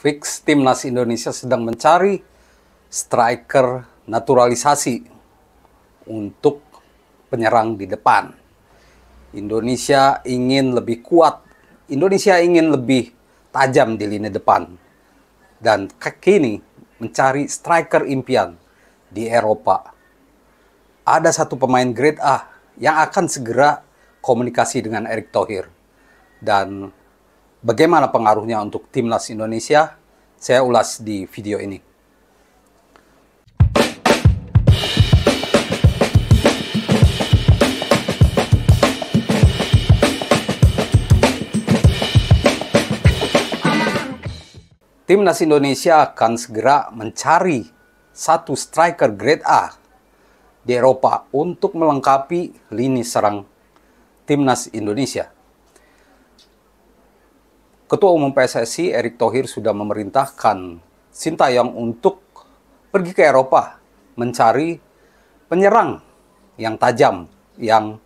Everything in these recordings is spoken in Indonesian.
fix timnas Indonesia sedang mencari striker naturalisasi untuk penyerang di depan. Indonesia ingin lebih kuat, Indonesia ingin lebih tajam di lini depan. Dan kini mencari striker impian di Eropa. Ada satu pemain grade A yang akan segera komunikasi dengan Erick Thohir. Dan Bagaimana pengaruhnya untuk timnas Indonesia? Saya ulas di video ini. Timnas Indonesia akan segera mencari satu striker grade A di Eropa untuk melengkapi lini serang Timnas Indonesia. Ketua Umum PSSI Erick Thohir sudah memerintahkan Sintayong untuk pergi ke Eropa mencari penyerang yang tajam yang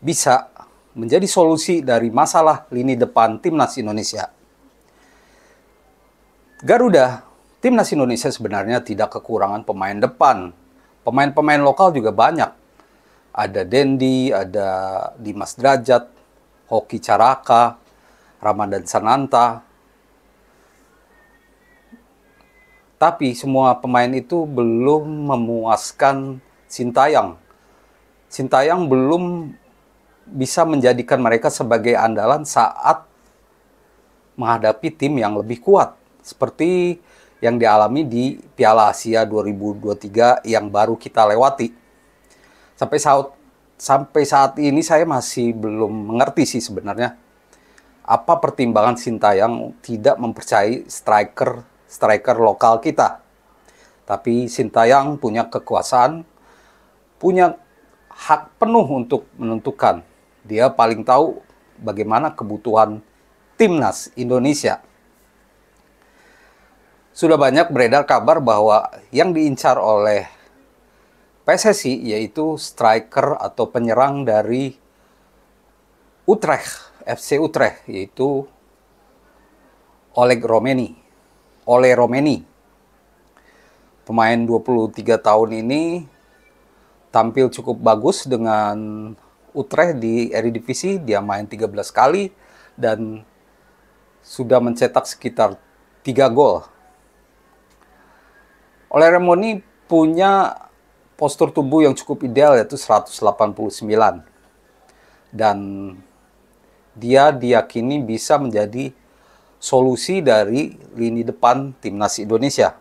bisa menjadi solusi dari masalah lini depan timnas Indonesia. Garuda, timnas Indonesia sebenarnya tidak kekurangan pemain depan. Pemain-pemain lokal juga banyak. Ada Dendi, ada Dimas Derajat, Hoki Caraka, Ramadan Sananta. Tapi semua pemain itu belum memuaskan Sintayang. Sintayang belum bisa menjadikan mereka sebagai andalan saat menghadapi tim yang lebih kuat. Seperti yang dialami di Piala Asia 2023 yang baru kita lewati. Sampai saat sampai saat ini saya masih belum mengerti sih sebenarnya apa pertimbangan Sintayang tidak mempercayai striker striker lokal kita? Tapi Sintayang punya kekuasaan, punya hak penuh untuk menentukan. Dia paling tahu bagaimana kebutuhan timnas Indonesia. Sudah banyak beredar kabar bahwa yang diincar oleh PSSI yaitu striker atau penyerang dari Utrecht FC Utrecht yaitu Oleg Romeni. Oleg Romeni. Pemain 23 tahun ini tampil cukup bagus dengan Utrecht di Eredivisie. Dia main 13 kali dan sudah mencetak sekitar 3 gol. Oleg Romeni punya postur tubuh yang cukup ideal yaitu 189 dan dia diyakini bisa menjadi solusi dari lini depan timnas Indonesia.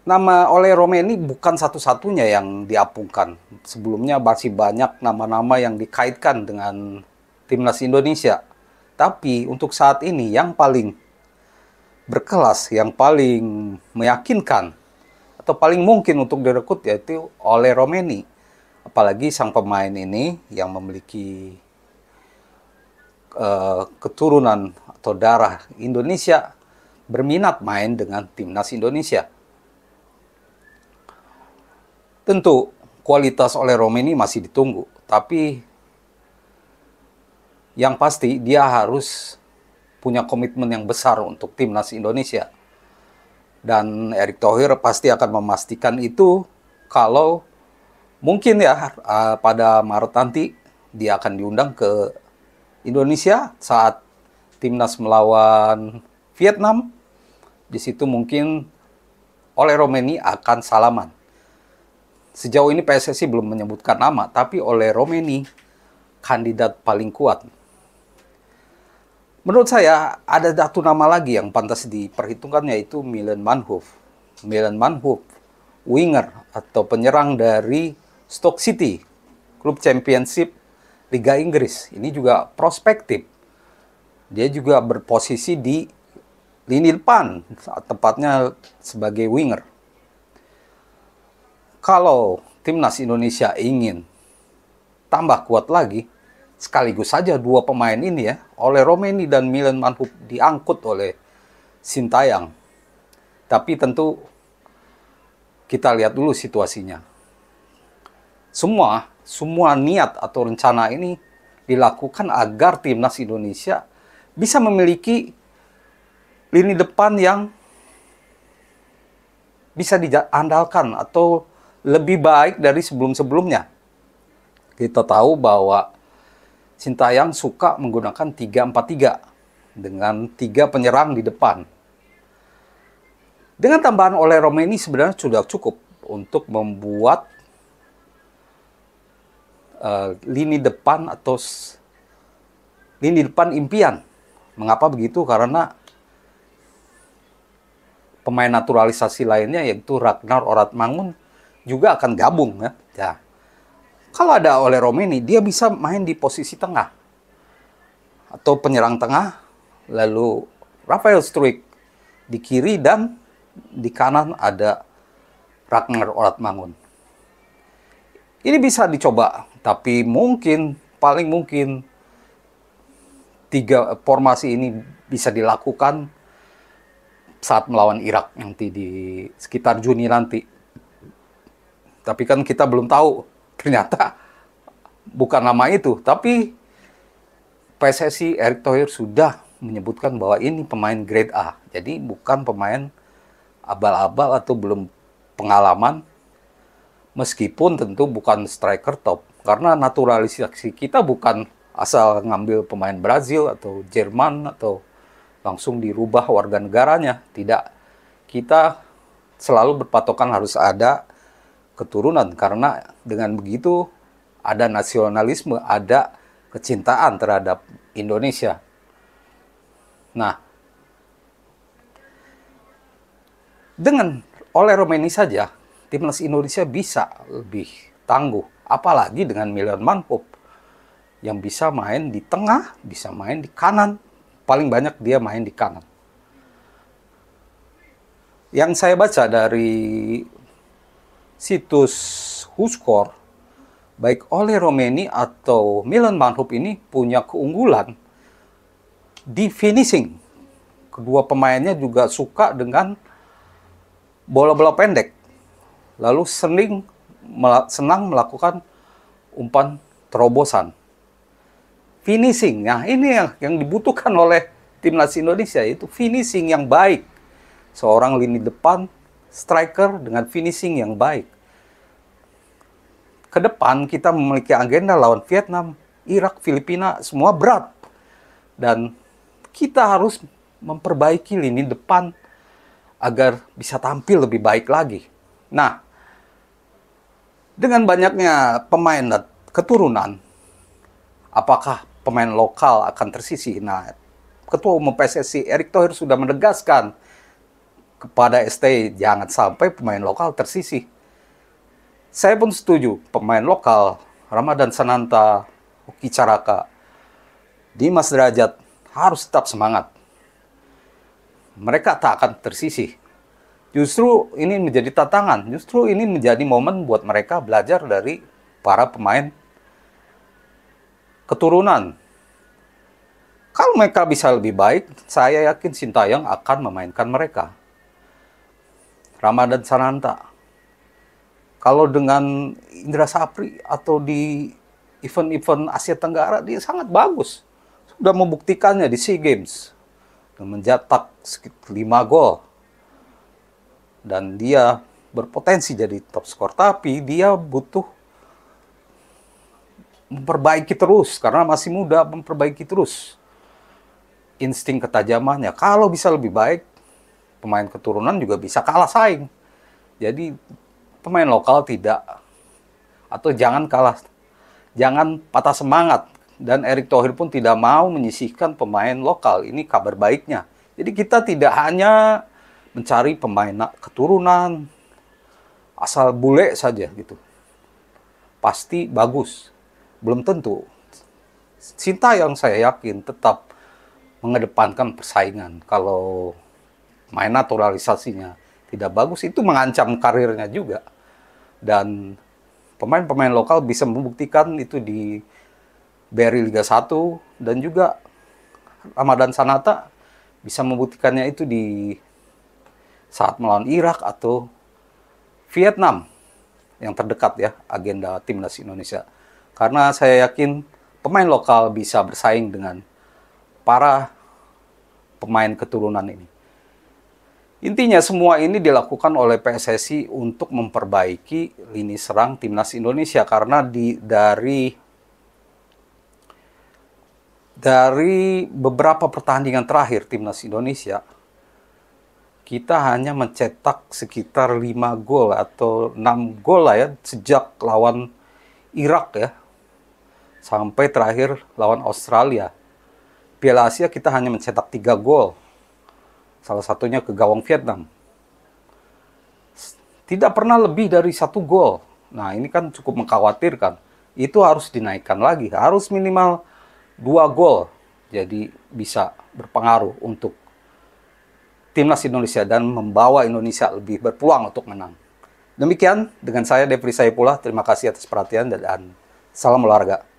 Nama oleh Romeni bukan satu-satunya yang diapungkan. Sebelumnya masih banyak nama-nama yang dikaitkan dengan timnas Indonesia. Tapi untuk saat ini yang paling berkelas, yang paling meyakinkan atau paling mungkin untuk direkrut yaitu oleh Romeni apalagi sang pemain ini yang memiliki uh, keturunan atau darah Indonesia berminat main dengan timnas Indonesia. Tentu kualitas oleh Romeni masih ditunggu, tapi yang pasti dia harus punya komitmen yang besar untuk timnas Indonesia. Dan Erick Thohir pasti akan memastikan itu kalau Mungkin ya uh, pada Maret nanti dia akan diundang ke Indonesia saat timnas melawan Vietnam. Di situ mungkin oleh Romeni akan salaman. Sejauh ini PSSI belum menyebutkan nama, tapi oleh Romeni kandidat paling kuat. Menurut saya ada satu nama lagi yang pantas diperhitungkan yaitu Milan Manhoef. Milan Manhoef, winger atau penyerang dari Stoke City, klub championship Liga Inggris. Ini juga prospektif. Dia juga berposisi di lini depan, tepatnya sebagai winger. Kalau timnas Indonesia ingin tambah kuat lagi, sekaligus saja dua pemain ini ya, oleh Romeni dan Milan Manhub diangkut oleh Sintayang. Tapi tentu kita lihat dulu situasinya semua semua niat atau rencana ini dilakukan agar timnas Indonesia bisa memiliki lini depan yang bisa diandalkan atau lebih baik dari sebelum-sebelumnya. Kita tahu bahwa Sintayang suka menggunakan 3-4-3 dengan tiga penyerang di depan. Dengan tambahan oleh Romeni sebenarnya sudah cukup untuk membuat uh, lini depan atau lini depan impian. Mengapa begitu? Karena pemain naturalisasi lainnya yaitu Ragnar Mangun juga akan gabung ya. ya. Kalau ada oleh Romeni, dia bisa main di posisi tengah atau penyerang tengah, lalu Rafael Struik di kiri dan di kanan ada Ragnar Mangun. Ini bisa dicoba, tapi mungkin paling mungkin tiga formasi ini bisa dilakukan saat melawan Irak nanti di sekitar Juni nanti. Tapi kan kita belum tahu ternyata bukan nama itu, tapi PSSI Erick Thohir sudah menyebutkan bahwa ini pemain grade A. Jadi bukan pemain abal-abal atau belum pengalaman Meskipun tentu bukan striker top, karena naturalisasi kita bukan asal ngambil pemain Brazil atau Jerman atau langsung dirubah warga negaranya. Tidak, kita selalu berpatokan harus ada keturunan karena dengan begitu ada nasionalisme, ada kecintaan terhadap Indonesia. Nah, dengan oleh Romani saja timnas Indonesia bisa lebih tangguh. Apalagi dengan Milan Mangkup yang bisa main di tengah, bisa main di kanan. Paling banyak dia main di kanan. Yang saya baca dari situs Huskor, baik oleh Romeni atau Milan Manhub ini punya keunggulan di finishing. Kedua pemainnya juga suka dengan bola-bola pendek lalu sering senang melakukan umpan terobosan. Finishing, nah ini yang, yang dibutuhkan oleh timnas Indonesia itu finishing yang baik. Seorang lini depan striker dengan finishing yang baik. Ke depan kita memiliki agenda lawan Vietnam, Irak, Filipina semua berat. Dan kita harus memperbaiki lini depan agar bisa tampil lebih baik lagi. Nah, dengan banyaknya pemain keturunan, apakah pemain lokal akan tersisih? Nah, Ketua Umum PSSI Erick Thohir sudah menegaskan kepada ST jangan sampai pemain lokal tersisih. Saya pun setuju pemain lokal Ramadan Sananta, Uki Caraka, Dimas Derajat harus tetap semangat. Mereka tak akan tersisih. Justru ini menjadi tantangan, justru ini menjadi momen buat mereka belajar dari para pemain keturunan. Kalau mereka bisa lebih baik, saya yakin Sintayong akan memainkan mereka. Ramadan Sananta. Kalau dengan Indra Sapri atau di event-event Asia Tenggara, dia sangat bagus. Sudah membuktikannya di SEA Games. Dan mencetak 5 gol dan dia berpotensi jadi top skor tapi dia butuh memperbaiki terus karena masih muda memperbaiki terus insting ketajamannya kalau bisa lebih baik pemain keturunan juga bisa kalah saing jadi pemain lokal tidak atau jangan kalah jangan patah semangat dan Erick Thohir pun tidak mau menyisihkan pemain lokal ini kabar baiknya jadi kita tidak hanya mencari pemain keturunan asal bule saja gitu. Pasti bagus. Belum tentu. Cinta yang saya yakin tetap mengedepankan persaingan. Kalau main naturalisasinya tidak bagus itu mengancam karirnya juga. Dan pemain-pemain lokal bisa membuktikan itu di BRI Liga 1 dan juga Ramadan Sanata bisa membuktikannya itu di saat melawan Irak atau Vietnam yang terdekat ya agenda timnas Indonesia. Karena saya yakin pemain lokal bisa bersaing dengan para pemain keturunan ini. Intinya semua ini dilakukan oleh PSSI untuk memperbaiki lini serang timnas Indonesia karena di dari dari beberapa pertandingan terakhir timnas Indonesia kita hanya mencetak sekitar 5 gol atau 6 gol lah ya sejak lawan Irak ya sampai terakhir lawan Australia. Piala Asia kita hanya mencetak 3 gol. Salah satunya ke gawang Vietnam. Tidak pernah lebih dari satu gol. Nah, ini kan cukup mengkhawatirkan. Itu harus dinaikkan lagi, harus minimal 2 gol. Jadi bisa berpengaruh untuk timnas Indonesia dan membawa Indonesia lebih berpeluang untuk menang. Demikian dengan saya Depri Saipullah, terima kasih atas perhatian dan salam olahraga.